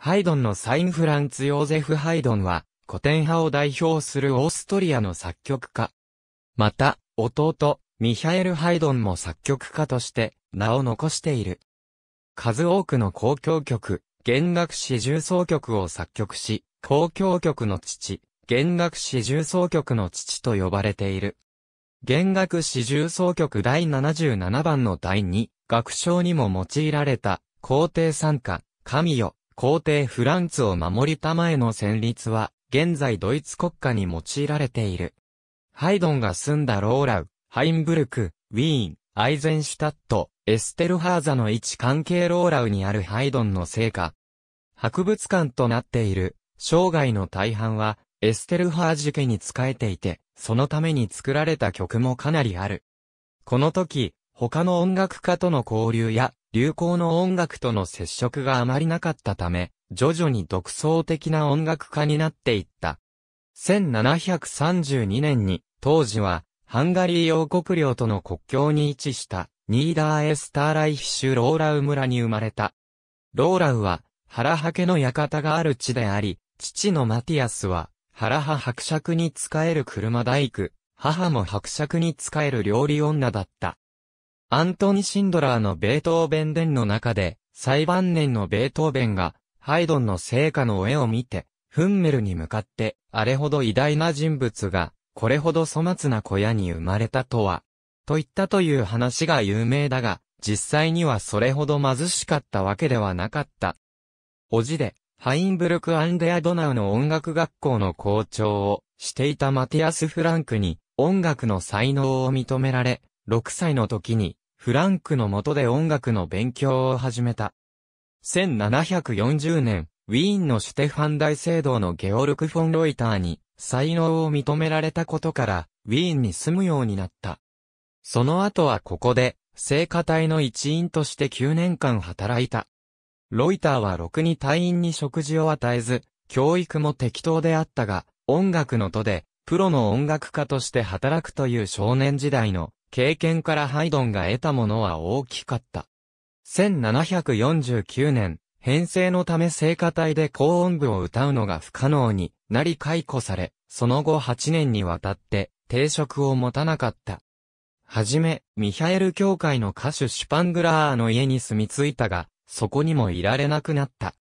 ハイドンのサインフランツ・ヨーゼフ・ハイドンは、古典派を代表するオーストリアの作曲家。また、弟、ミハエル・ハイドンも作曲家として名を残している。数多くの公共曲、弦楽四重奏曲を作曲し、公共曲の父、弦楽四重奏曲の父と呼ばれている。弦楽四重奏曲第77番の第2楽章にも用いられた、皇帝参加、神よ、皇帝フランツを守りたまえの旋律は、現在ドイツ国家に用いられている。ハイドンが住んだローラウ、ハインブルク、ウィーン、アイゼンシュタット、エステルハーザの位置関係ローラウにあるハイドンの成果。博物館となっている、生涯の大半は、エステルハージ家に仕えていて、そのために作られた曲もかなりある。この時、他の音楽家との交流や、流行の音楽との接触があまりなかったため、徐々に独創的な音楽家になっていった。1732年に、当時は、ハンガリー王国領との国境に位置した、ニーダーエスターライヒシュ・ローラウ村に生まれた。ローラウは、ハラハケの館がある地であり、父のマティアスは、ハラハ伯爵に仕える車大工、母も伯爵に仕える料理女だった。アントニ・シンドラーのベートーベン伝の中で、最晩年のベートーベンが、ハイドンの成果の絵を見て、フンメルに向かって、あれほど偉大な人物が、これほど粗末な小屋に生まれたとは、と言ったという話が有名だが、実際にはそれほど貧しかったわけではなかった。おじで、ハインブルク・アンデア・ドナウの音楽学校の校長をしていたマティアス・フランクに音楽の才能を認められ、6歳の時に、フランクの下で音楽の勉強を始めた。1740年、ウィーンのシュテファン大聖堂のゲオルク・フォン・ロイターに才能を認められたことから、ウィーンに住むようになった。その後はここで、聖歌隊の一員として9年間働いた。ロイターはろくに隊員に食事を与えず、教育も適当であったが、音楽の都で、プロの音楽家として働くという少年時代の経験からハイドンが得たものは大きかった。1749年、編成のため聖歌隊で高音部を歌うのが不可能になり解雇され、その後8年にわたって定職を持たなかった。はじめ、ミハエル教会の歌手シュパングラーの家に住み着いたが、そこにもいられなくなった。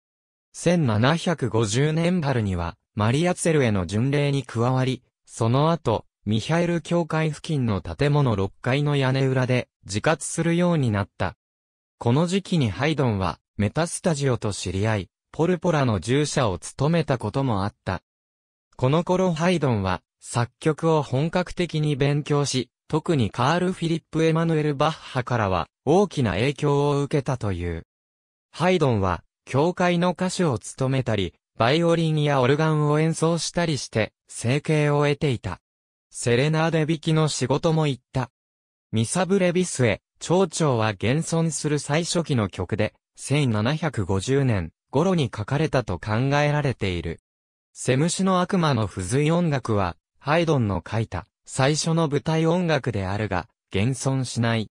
1750年春には、マリアツェルへの巡礼に加わり、その後、ミハエル教会付近の建物6階の屋根裏で自活するようになった。この時期にハイドンはメタスタジオと知り合い、ポルポラの従者を務めたこともあった。この頃ハイドンは作曲を本格的に勉強し、特にカール・フィリップ・エマヌエル・バッハからは大きな影響を受けたという。ハイドンは教会の歌手を務めたり、バイオリンやオルガンを演奏したりして、生計を得ていた。セレナーデ引きの仕事も行った。ミサブレビスへ、蝶々は現存する最初期の曲で、1750年頃に書かれたと考えられている。セムシの悪魔の付随音楽は、ハイドンの書いた最初の舞台音楽であるが、現存しない。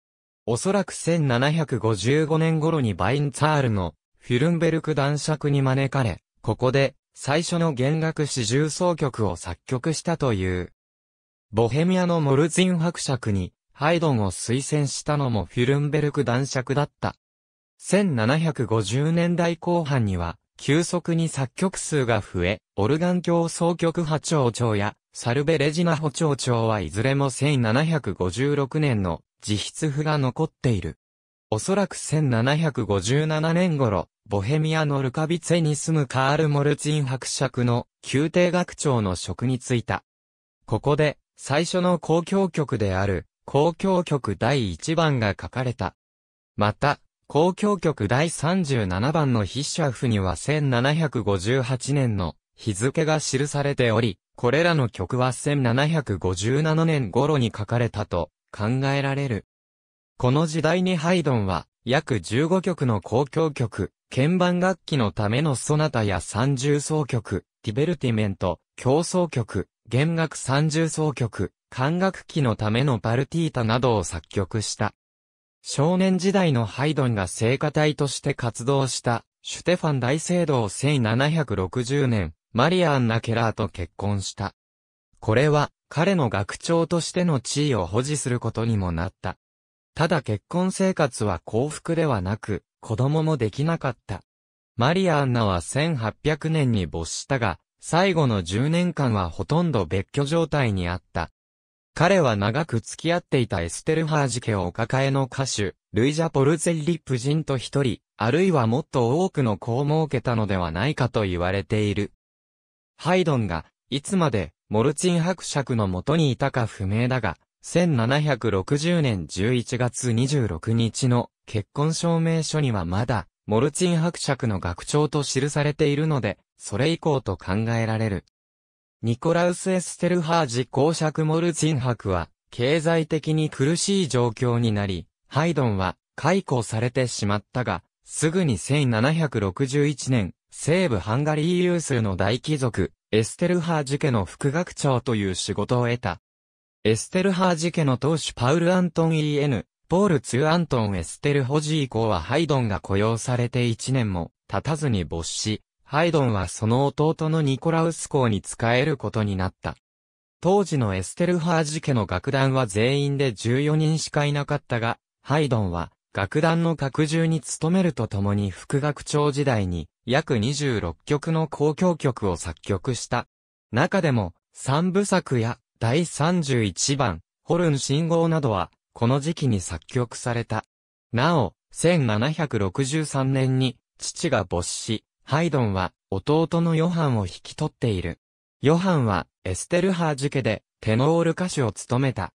おそらく1755年頃にバインツァールのフィルンベルク男爵に招かれ、ここで最初の弦楽四重奏曲を作曲したという。ボヘミアのモルツィン伯爵に、ハイドンを推薦したのもフィルンベルク男爵だった。1750年代後半には、急速に作曲数が増え、オルガン協奏曲派長長や、サルベレジナ補長長はいずれも1756年の自筆譜が残っている。おそらく1757年頃、ボヘミアのルカビツェに住むカール・モルツィン伯爵の宮廷学長の職に就いた。ここで、最初の交響曲である、交響曲第1番が書かれた。また、交響曲第37番のヒッシャフには1758年の日付が記されており、これらの曲は1757年頃に書かれたと考えられる。この時代にハイドンは約15曲の交響曲、鍵盤楽器のためのソナタや三重奏曲、ディベルティメント、競争曲、弦楽三重奏曲、管楽器のためのパルティータなどを作曲した。少年時代のハイドンが聖歌隊として活動したシュテファン大聖堂1760年、マリアンナ・ケラーと結婚した。これは彼の学長としての地位を保持することにもなった。ただ結婚生活は幸福ではなく、子供もできなかった。マリアンナは1800年に没したが、最後の10年間はほとんど別居状態にあった。彼は長く付き合っていたエステルハージ家をお抱えの歌手、ルイジャ・ポルゼッリ夫人と一人、あるいはもっと多くの子を設けたのではないかと言われている。ハイドンが、いつまで、モルチン伯爵のもとにいたか不明だが、1760年11月26日の結婚証明書にはまだ、モルチン伯爵の学長と記されているので、それ以降と考えられる。ニコラウス・エステルハージ公爵モルツィン博は、経済的に苦しい状況になり、ハイドンは解雇されてしまったが、すぐに1761年、西部ハンガリー有数の大貴族、エステルハージ家の副学長という仕事を得た。エステルハージ家の当主パウル・アントン E.N. ポール・ツー・アントン・エステル・ホジ以降はハイドンが雇用されて1年も経たずに没死、ハイドンはその弟のニコラウス公に仕えることになった。当時のエステルハージ家の楽団は全員で14人しかいなかったが、ハイドンは楽団の拡充に努めるとともに副学長時代に約26曲の公共曲を作曲した。中でも三部作や第31番、ホルン信号などはこの時期に作曲された。なお、1763年に父が没死、ハイドンは弟のヨハンを引き取っている。ヨハンはエステルハージ家でテノール歌手を務めた。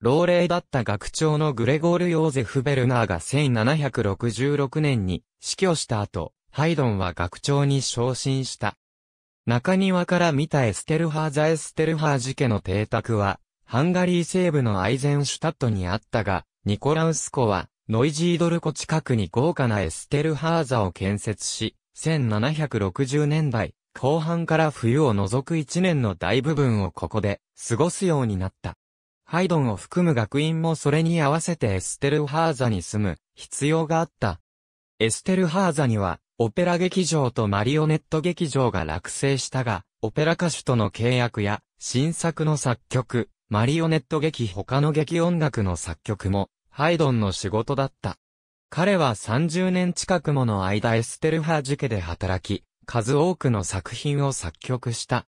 老齢だった学長のグレゴール・ヨーゼフ・ベルナーが1766年に死去した後、ハイドンは学長に昇進した。中庭から見たエステルハーザ・エステルハージ家の邸宅は、ハンガリー西部のアイゼンシュタットにあったが、ニコラウス湖は、ノイジードル湖近くに豪華なエステルハーザを建設し、1760年代、後半から冬を除く一年の大部分をここで過ごすようになった。ハイドンを含む学院もそれに合わせてエステルハーザに住む必要があった。エステルハーザには、オペラ劇場とマリオネット劇場が落成したが、オペラ歌手との契約や、新作の作曲、マリオネット劇他の劇音楽の作曲も、ハイドンの仕事だった。彼は30年近くもの間エステルハージュ家で働き、数多くの作品を作曲した。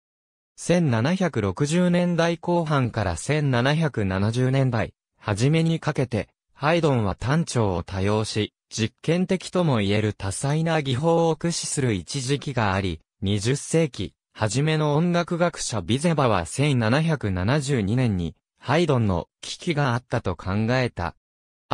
1760年代後半から1770年代、初めにかけて、ハイドンは単調を多用し、実験的とも言える多彩な技法を駆使する一時期があり、20世紀、初めの音楽学者ビゼバは1772年に、ハイドンの危機があったと考えた。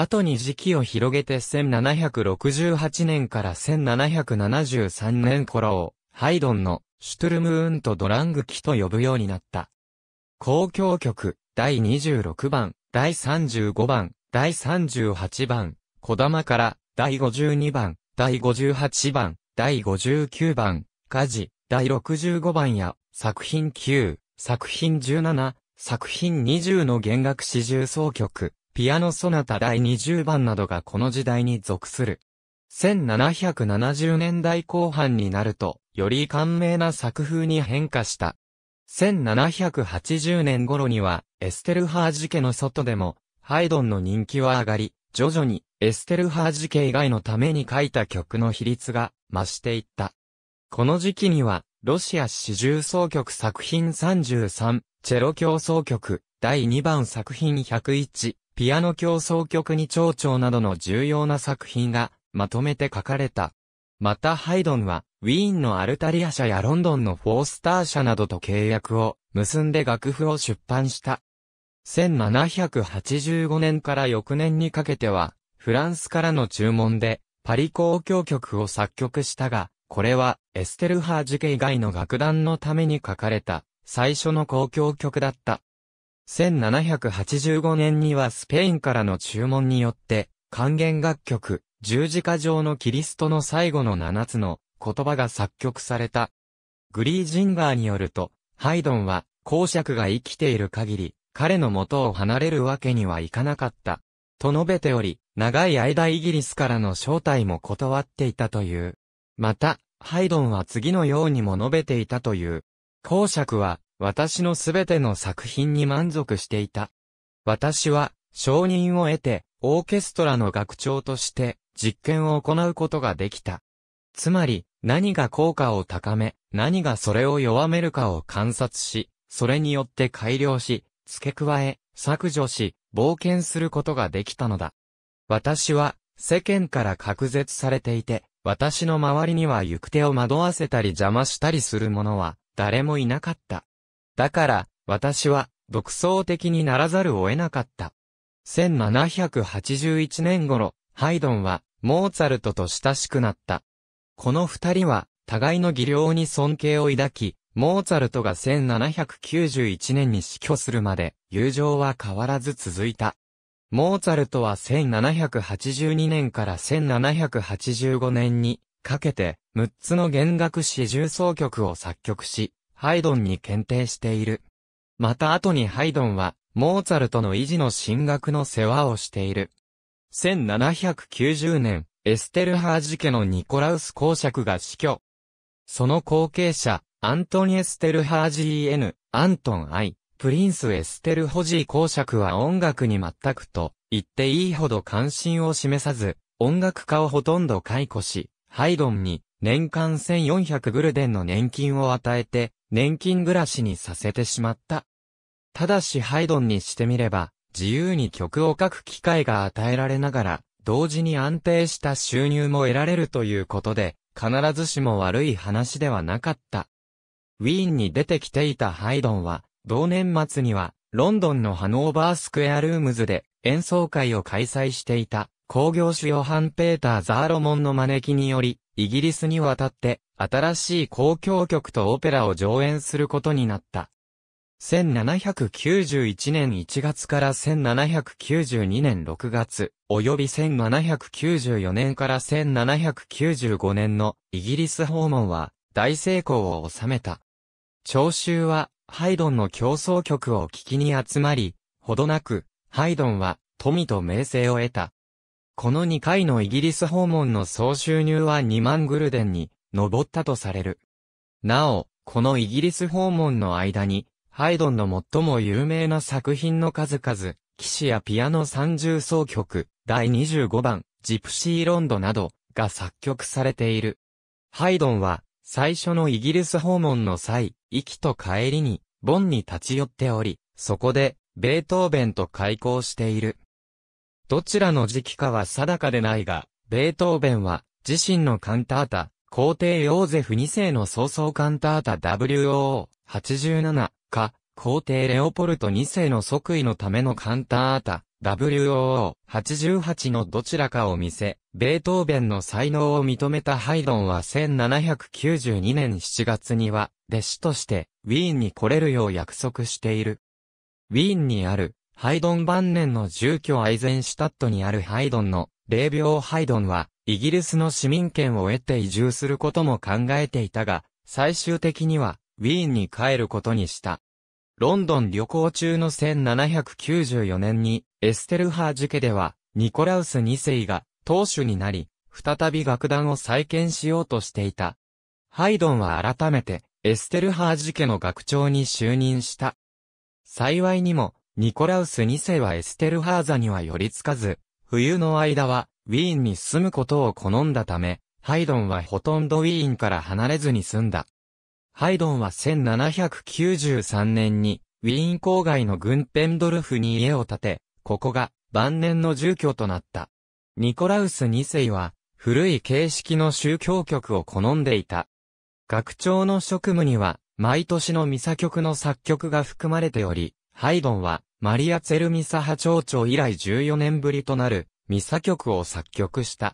後に時期を広げて1768年から1773年頃を、ハイドンのシュトゥルムーンとドラングキと呼ぶようになった。公共曲、第26番、第35番、第38番、小玉から、第52番、第58番、第59番、家事、第65番や、作品9、作品17、作品20の弦楽四重奏曲、ピアノソナタ第20番などがこの時代に属する。1770年代後半になると、より感銘な作風に変化した。1780年頃には、エステルハージ家の外でも、ハイドンの人気は上がり、徐々にエステルハージ家以外のために書いた曲の比率が増していった。この時期には、ロシア四重奏曲作品33、チェロ協奏曲、第2番作品101、ピアノ協奏曲に蝶々などの重要な作品がまとめて書かれた。またハイドンは、ウィーンのアルタリア社やロンドンのフォースター社などと契約を結んで楽譜を出版した。1785年から翌年にかけては、フランスからの注文で、パリ交響曲を作曲したが、これは、エステルハージ家以外の楽団のために書かれた、最初の交響曲だった。1785年にはスペインからの注文によって、還元楽曲、十字架上のキリストの最後の七つの言葉が作曲された。グリージンガーによると、ハイドンは、公爵が生きている限り、彼の元を離れるわけにはいかなかった。と述べており、長い間イギリスからの招待も断っていたという。また、ハイドンは次のようにも述べていたという。公爵は、私のすべての作品に満足していた。私は、承認を得て、オーケストラの学長として、実験を行うことができた。つまり、何が効果を高め、何がそれを弱めるかを観察し、それによって改良し、付け加え、削除し、冒険することができたのだ。私は、世間から隔絶されていて、私の周りには行く手を惑わせたり邪魔したりする者は、誰もいなかった。だから、私は、独創的にならざるを得なかった。1781年頃、ハイドンは、モーツァルトと親しくなった。この二人は、互いの技量に尊敬を抱き、モーツァルトが1791年に死去するまで、友情は変わらず続いた。モーツァルトは1782年から1785年に、かけて、6つの弦楽四重奏曲を作曲し、ハイドンに検定している。また後にハイドンは、モーツァルトの維持の進学の世話をしている。1790年、エステルハージ家のニコラウス公爵が死去。その後継者、アントニエステルハージ EN、アントン I、プリンスエステルホジー公爵は音楽に全くと言っていいほど関心を示さず、音楽家をほとんど解雇し、ハイドンに年間1400グルデンの年金を与えて、年金暮らしにさせてしまった。ただしハイドンにしてみれば、自由に曲を書く機会が与えられながら、同時に安定した収入も得られるということで、必ずしも悪い話ではなかった。ウィーンに出てきていたハイドンは、同年末には、ロンドンのハノーバースクエアルームズで演奏会を開催していた工業主ヨハン・ペーター・ザーロモンの招きにより、イギリスに渡って、新しい交響曲とオペラを上演することになった。1791年1月から1792年6月、及び1794年から1795年のイギリス訪問は大成功を収めた。聴衆はハイドンの競争曲を聴きに集まり、ほどなく、ハイドンは富と名声を得た。この2回のイギリス訪問の総収入は2万グルデンに上ったとされる。なお、このイギリス訪問の間に、ハイドンの最も有名な作品の数々、騎士やピアノ三重奏曲、第25番、ジプシーロンドなど、が作曲されている。ハイドンは、最初のイギリス訪問の際、息と帰りに、ボンに立ち寄っており、そこで、ベートーベンと開校している。どちらの時期かは定かでないが、ベートーベンは、自身のカンタータ、皇帝ヨーゼフ2世の早々カンタータ WO87 か、皇帝レオポルト2世の即位のためのカンタータ WO88 のどちらかを見せ、ベートーベンの才能を認めたハイドンは1792年7月には、弟子として、ウィーンに来れるよう約束している。ウィーンにある、ハイドン晩年の住居アイゼンシュタットにあるハイドンの霊廟ハイドンは、イギリスの市民権を得て移住することも考えていたが、最終的には、ウィーンに帰ることにした。ロンドン旅行中の1794年に、エステルハージ家では、ニコラウス2世が、当主になり、再び楽団を再建しようとしていた。ハイドンは改めて、エステルハージ家の学長に就任した。幸いにも、ニコラウス2世はエステルハーザには寄りつかず、冬の間はウィーンに住むことを好んだため、ハイドンはほとんどウィーンから離れずに済んだ。ハイドンは1793年に、ウィーン郊外のンペンドルフに家を建て、ここが晩年の住居となった。ニコラウス2世は、古い形式の宗教曲を好んでいた。学長の職務には、毎年のミサ曲の作曲が含まれており、ハイドンは、マリア・ツェルミサハ町長以来14年ぶりとなる、ミサ曲を作曲した。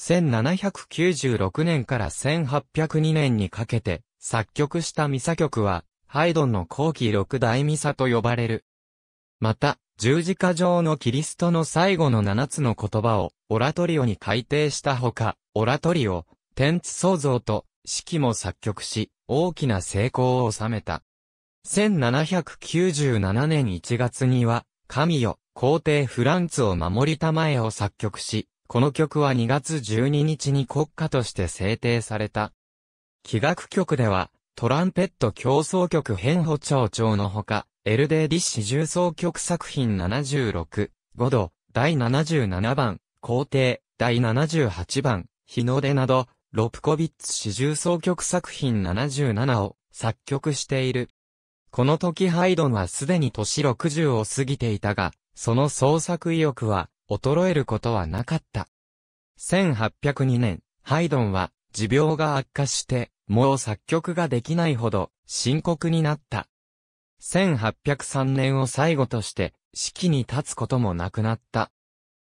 1796年から1802年にかけて、作曲したミサ曲は、ハイドンの後期六大ミサと呼ばれる。また、十字架上のキリストの最後の七つの言葉を、オラトリオに改訂したほか、オラトリオ、天地創造と、式も作曲し、大きな成功を収めた。1797年1月には、神よ、皇帝フランツを守りたまえを作曲し、この曲は2月12日に国歌として制定された。器楽曲では、トランペット競争曲変歩長調のほか、エルデーディッシュ重奏曲作品76、5度、第77番、皇帝、第78番、日の出など、ロプコビッツ四重奏曲作品77を作曲している。この時ハイドンはすでに年60を過ぎていたが、その創作意欲は衰えることはなかった。1802年、ハイドンは持病が悪化して、もう作曲ができないほど深刻になった。1803年を最後として、式に立つこともなくなった。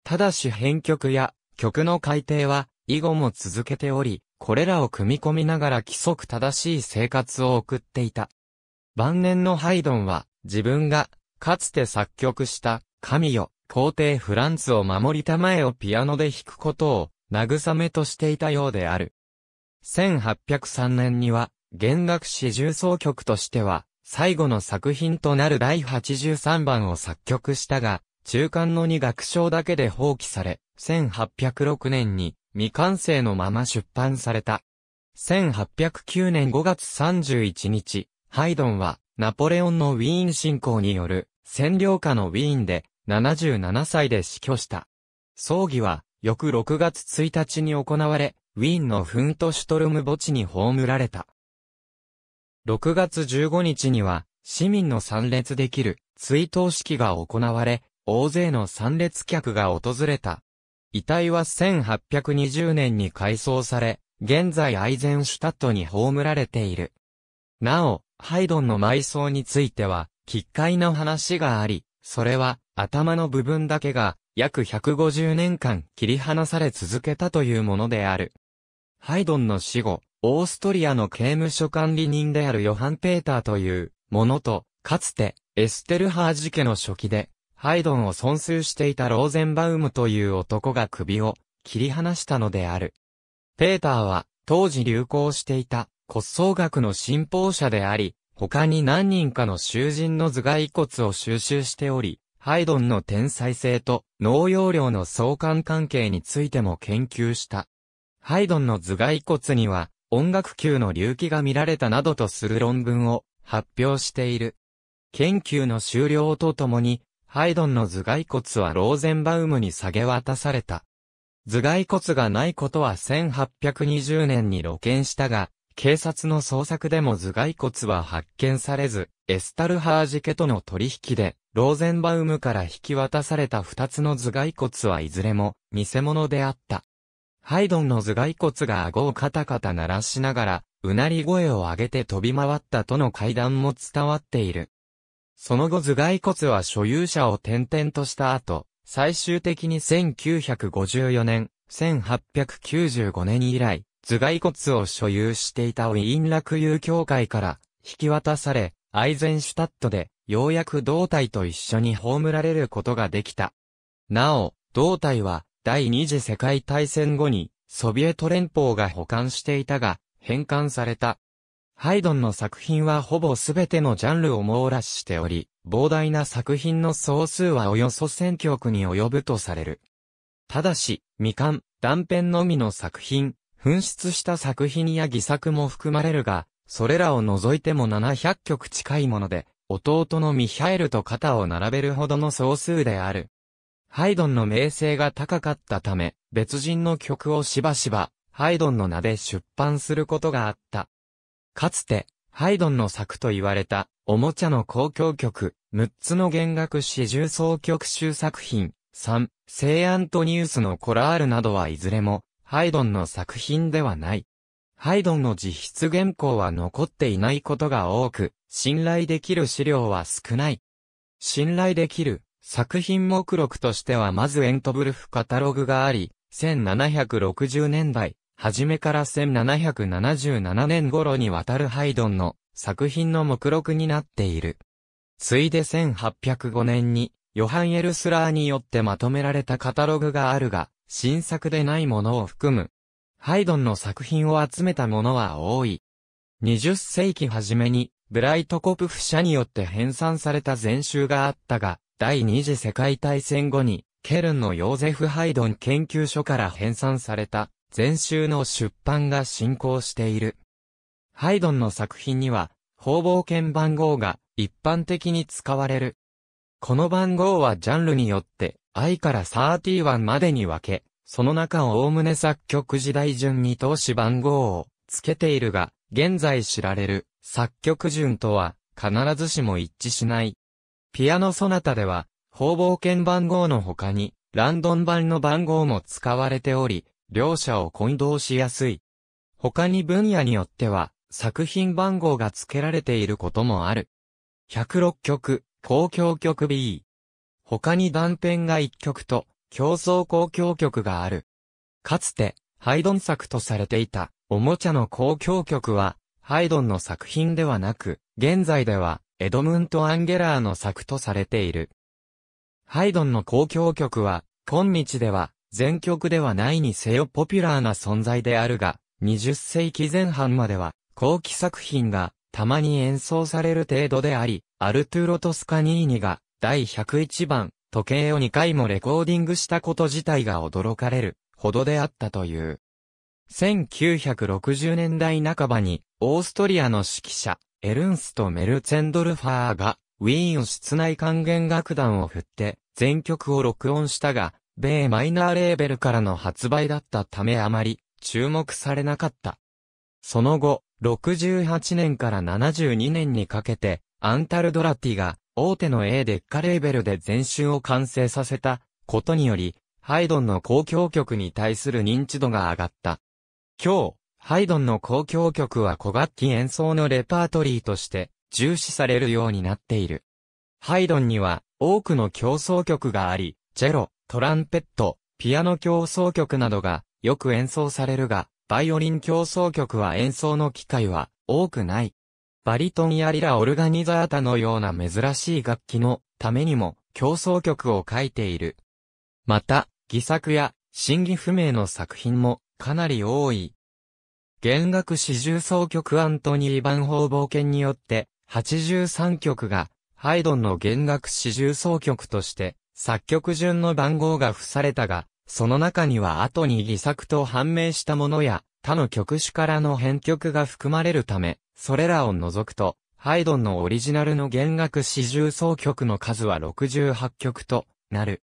ただし編曲や曲の改定は以後も続けており、これらを組み込みながら規則正しい生活を送っていた。晩年のハイドンは、自分が、かつて作曲した、神よ、皇帝フランツを守りたまえをピアノで弾くことを、慰めとしていたようである。1803年には、弦楽四重奏曲としては、最後の作品となる第83番を作曲したが、中間の2楽章だけで放棄され、1806年に未完成のまま出版された。1809年5月31日、ハイドンは、ナポレオンのウィーン侵攻による占領下のウィーンで77歳で死去した。葬儀は、翌6月1日に行われ、ウィーンのフントシュトルム墓地に葬られた。6月15日には、市民の参列できる追悼式が行われ、大勢の参列客が訪れた。遺体は1820年に改装され、現在アイゼンシュタットに葬られている。なお、ハイドンの埋葬については、奇怪な話があり、それは、頭の部分だけが、約150年間切り離され続けたというものである。ハイドンの死後、オーストリアの刑務所管理人であるヨハン・ペーターというものと、かつて、エステルハージ家の初期で、ハイドンを損数していたローゼンバウムという男が首を切り離したのである。ペーターは、当時流行していた骨葬学の信奉者であり、他に何人かの囚人の頭蓋骨を収集しており、ハイドンの天才性と農容量の相関関係についても研究した。ハイドンの頭蓋骨には音楽級の隆起が見られたなどとする論文を発表している。研究の終了とともに、ハイドンの頭蓋骨はローゼンバウムに下げ渡された。頭蓋骨がないことは1820年に露見したが、警察の捜索でも頭蓋骨は発見されず、エスタルハージ家との取引で、ローゼンバウムから引き渡された二つの頭蓋骨はいずれも偽物であった。ハイドンの頭蓋骨が顎をカタカタ鳴らしながら、うなり声を上げて飛び回ったとの階段も伝わっている。その後頭蓋骨は所有者を転々とした後、最終的に1954年、1895年以来、頭蓋骨を所有していたウィーン落友協会から引き渡され、アイゼンシュタットでようやく胴体と一緒に葬られることができた。なお、胴体は第二次世界大戦後にソビエト連邦が保管していたが、返還された。ハイドンの作品はほぼすべてのジャンルを網羅しており、膨大な作品の総数はおよそ1000曲に及ぶとされる。ただし、未完、断片のみの作品、紛失した作品や偽作も含まれるが、それらを除いても700曲近いもので、弟のミヒャエルと肩を並べるほどの総数である。ハイドンの名声が高かったため、別人の曲をしばしば、ハイドンの名で出版することがあった。かつて、ハイドンの作と言われた、おもちゃの公共曲、6つの弦楽四重奏曲集作品、3、聖アントニウスのコラールなどはいずれも、ハイドンの作品ではない。ハイドンの実質原稿は残っていないことが多く、信頼できる資料は少ない。信頼できる作品目録としてはまずエントブルフカタログがあり、1760年代、初めから1777年頃にわたるハイドンの作品の目録になっている。ついで1805年に、ヨハン・エルスラーによってまとめられたカタログがあるが、新作でないものを含む。ハイドンの作品を集めたものは多い。20世紀初めに、ブライトコプフ社によって編纂された全集があったが、第二次世界大戦後に、ケルンのヨーゼフ・ハイドン研究所から編纂された、全集の出版が進行している。ハイドンの作品には、方々券番号が一般的に使われる。この番号はジャンルによって I から31までに分け、その中を概ね作曲時代順に通し番号を付けているが、現在知られる作曲順とは必ずしも一致しない。ピアノソナタでは、方々鍵番号の他に、ランドン版の番号も使われており、両者を混同しやすい。他に分野によっては、作品番号が付けられていることもある。106曲、公共曲 B。他に断片が一曲と、競争交響曲がある。かつて、ハイドン作とされていた、おもちゃの交響曲は、ハイドンの作品ではなく、現在では、エドムント・アンゲラーの作とされている。ハイドンの交響曲は、今日では、全曲ではないにせよポピュラーな存在であるが、20世紀前半までは、後期作品が、たまに演奏される程度であり、アルトゥーロ・トスカニーニが、第101番、時計を2回もレコーディングしたこと自体が驚かれるほどであったという。1960年代半ばに、オーストリアの指揮者、エルンスト・メルツェンドルファーが、ウィーンを室内管弦楽団を振って、全曲を録音したが、米マイナーレーベルからの発売だったためあまり、注目されなかった。その後、68年から72年にかけて、アンタルドラティが、大手の A デッカレーベルで全集を完成させたことにより、ハイドンの交響曲に対する認知度が上がった。今日、ハイドンの交響曲は古楽器演奏のレパートリーとして重視されるようになっている。ハイドンには多くの競争曲があり、チェロ、トランペット、ピアノ競争曲などがよく演奏されるが、バイオリン競争曲は演奏の機会は多くない。バリトンやリラオルガニザータのような珍しい楽器のためにも競争曲を書いている。また、偽作や真偽不明の作品もかなり多い。弦楽四重奏曲アントニー・バンホー冒険によって83曲がハイドンの弦楽四重奏曲として作曲順の番号が付されたが、その中には後に偽作と判明したものや他の曲種からの編曲が含まれるため、それらを除くと、ハイドンのオリジナルの弦楽四重奏曲の数は68曲となる。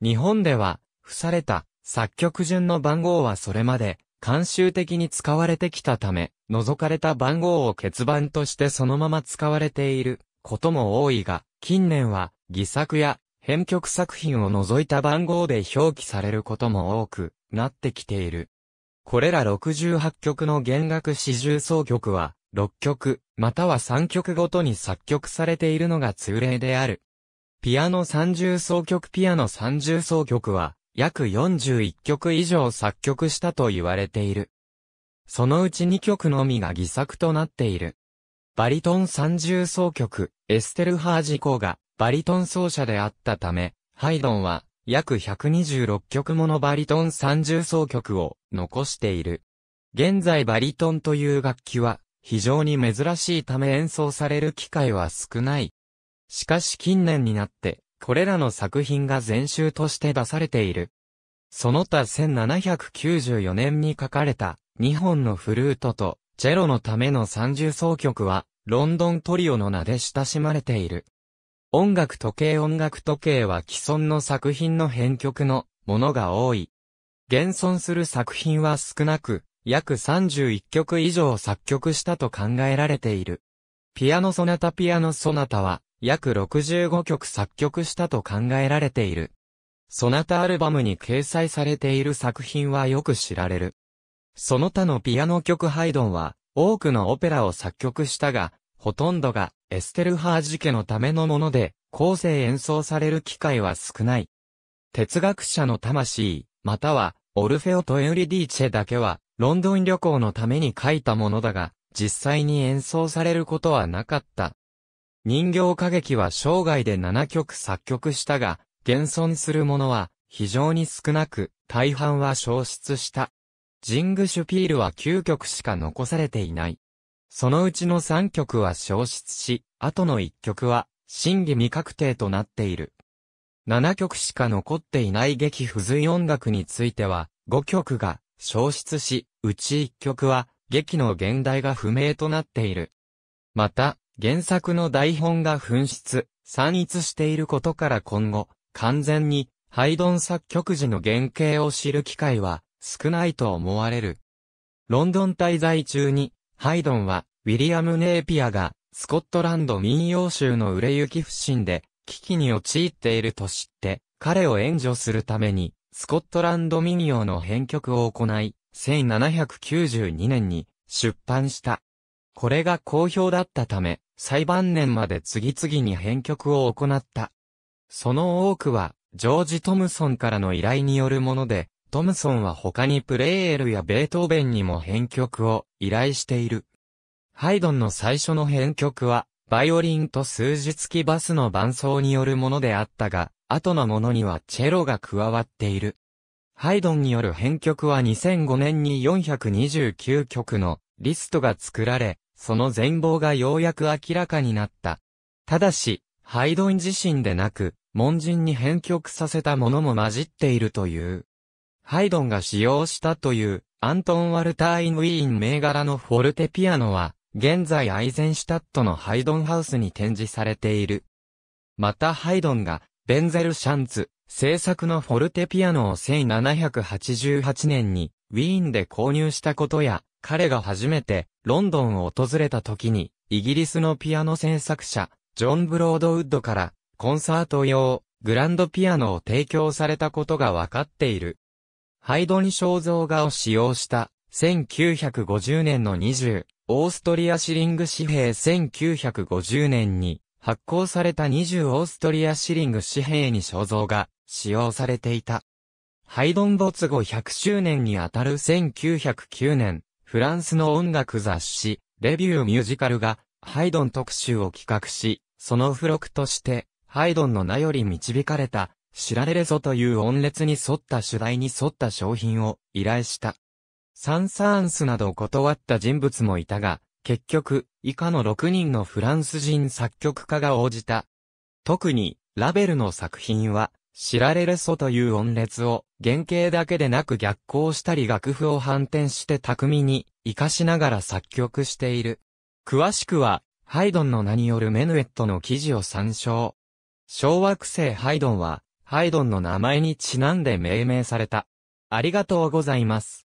日本では、付された作曲順の番号はそれまで、慣習的に使われてきたため、除かれた番号を欠番としてそのまま使われていることも多いが、近年は、偽作や編曲作品を除いた番号で表記されることも多くなってきている。これら68曲の弦楽四重奏曲は、6曲、または3曲ごとに作曲されているのが通例である。ピアノ三重奏曲ピアノ三重奏曲は、約41曲以上作曲したと言われている。そのうち2曲のみが偽作となっている。バリトン三重奏曲、エステルハージ公が、バリトン奏者であったため、ハイドンは、約126曲ものバリトン30奏曲を残している。現在バリトンという楽器は非常に珍しいため演奏される機会は少ない。しかし近年になってこれらの作品が全集として出されている。その他1794年に書かれた2本のフルートとチェロのための30奏曲はロンドントリオの名で親しまれている。音楽時計音楽時計は既存の作品の編曲のものが多い。現存する作品は少なく、約31曲以上作曲したと考えられている。ピアノソナタピアノソナタは、約65曲作曲したと考えられている。ソナタアルバムに掲載されている作品はよく知られる。その他のピアノ曲ハイドンは、多くのオペラを作曲したが、ほとんどがエステルハージ家のためのもので、後世演奏される機会は少ない。哲学者の魂、または、オルフェオとエウリディーチェだけは、ロンドン旅行のために書いたものだが、実際に演奏されることはなかった。人形歌劇は生涯で7曲作曲したが、現存するものは非常に少なく、大半は消失した。ジング・シュピールは9曲しか残されていない。そのうちの3曲は消失し、後の1曲は、審議未確定となっている。7曲しか残っていない劇不随音楽については、5曲が消失し、うち1曲は劇の現代が不明となっている。また、原作の台本が紛失、散逸していることから今後、完全にハイドン作曲時の原型を知る機会は少ないと思われる。ロンドン滞在中にハイドンは、ウィリアム・ネーピアが、スコットランド民謡集の売れ行き不振で、危機に陥っていると知って、彼を援助するために、スコットランド民謡の編曲を行い、1792年に出版した。これが好評だったため、裁判年まで次々に編曲を行った。その多くは、ジョージ・トムソンからの依頼によるもので、トムソンは他にプレイエルやベートーベンにも編曲を依頼している。ハイドンの最初の編曲は、バイオリンと数字付きバスの伴奏によるものであったが、後のものにはチェロが加わっている。ハイドンによる編曲は2005年に429曲のリストが作られ、その全貌がようやく明らかになった。ただし、ハイドン自身でなく、門人に編曲させたものも混じっているという。ハイドンが使用したというアントン・ワルターイン・ウィーン銘柄のフォルテピアノは、現在アイゼンシュタットのハイドンハウスに展示されている。またハイドンが、ベンゼル・シャンツ、制作のフォルテピアノを1788年に、ウィーンで購入したことや、彼が初めて、ロンドンを訪れた時に、イギリスのピアノ制作者、ジョン・ブロードウッドから、コンサート用、グランドピアノを提供されたことがわかっている。ハイドン肖像画を使用した1950年の20、オーストリアシリング紙幣1950年に発行された20オーストリアシリング紙幣に肖像が使用されていた。ハイドン没後100周年にあたる1909年、フランスの音楽雑誌、レビューミュージカルが、ハイドン特集を企画し、その付録として、ハイドンの名より導かれた、知られれぞという音列に沿った主題に沿った商品を依頼した。サンサーンスなど断った人物もいたが、結局、以下の6人のフランス人作曲家が応じた。特に、ラベルの作品は、知られれそという音列を原型だけでなく逆行したり楽譜を反転して巧みに活かしながら作曲している。詳しくは、ハイドンの名によるメヌエットの記事を参照。小惑星ハイドンは、ハイドンの名前にちなんで命名された。ありがとうございます。